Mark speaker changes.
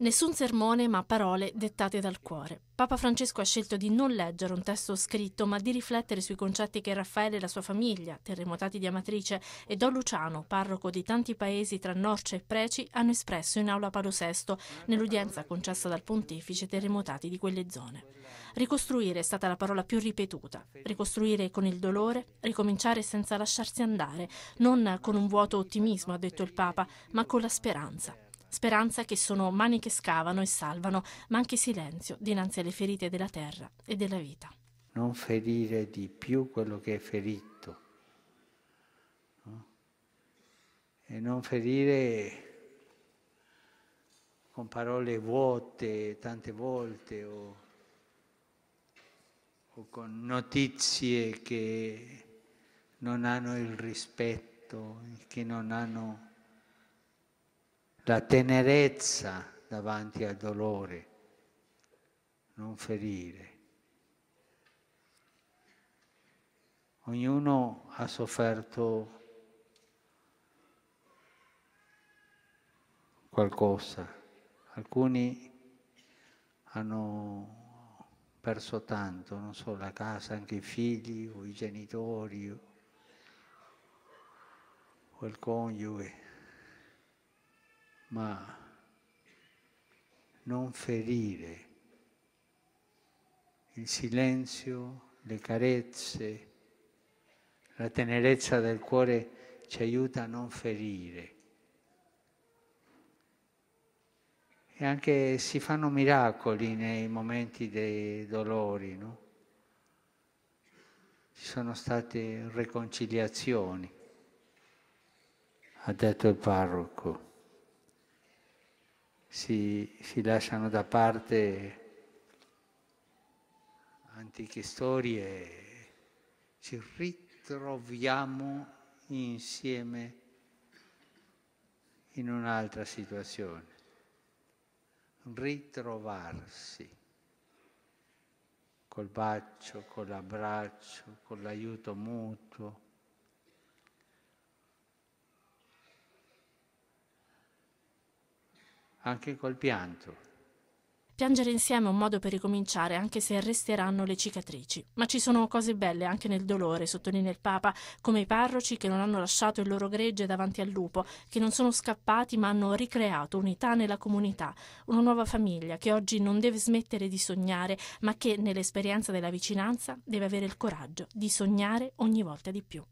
Speaker 1: Nessun sermone ma parole dettate dal cuore. Papa Francesco ha scelto di non leggere un testo scritto ma di riflettere sui concetti che Raffaele e la sua famiglia, terremotati di Amatrice, e Don Luciano, parroco di tanti paesi tra Norcia e Preci, hanno espresso in aula Paolo VI nell'udienza concessa dal pontefice ai terremotati di quelle zone. Ricostruire è stata la parola più ripetuta, ricostruire con il dolore, ricominciare senza lasciarsi andare, non con un vuoto ottimismo, ha detto il Papa, ma con la speranza. Speranza che sono mani che scavano e salvano, ma anche silenzio dinanzi alle ferite della terra e della vita.
Speaker 2: Non ferire di più quello che è ferito. No? E non ferire con parole vuote tante volte o, o, con notizie che non hanno il rispetto, che non hanno la tenerezza davanti al dolore, non ferire. Ognuno ha sofferto qualcosa, alcuni hanno perso tanto, non solo la casa, anche i figli o i genitori o il coniuge ma non ferire. Il silenzio, le carezze, la tenerezza del cuore ci aiuta a non ferire. E anche si fanno miracoli nei momenti dei dolori, no? Ci sono state riconciliazioni, ha detto il parroco si, si lasciano da parte antiche storie, ci ritroviamo insieme in un'altra situazione. Ritrovarsi col bacio, con l'abbraccio, con l'aiuto mutuo anche col pianto.
Speaker 1: Piangere insieme è un modo per ricominciare, anche se resteranno le cicatrici. Ma ci sono cose belle anche nel dolore, sottolinea il Papa, come i parroci che non hanno lasciato il loro gregge davanti al lupo, che non sono scappati ma hanno ricreato unità nella comunità, una nuova famiglia che oggi non deve smettere di sognare, ma che nell'esperienza della vicinanza deve avere il coraggio di sognare ogni volta di più.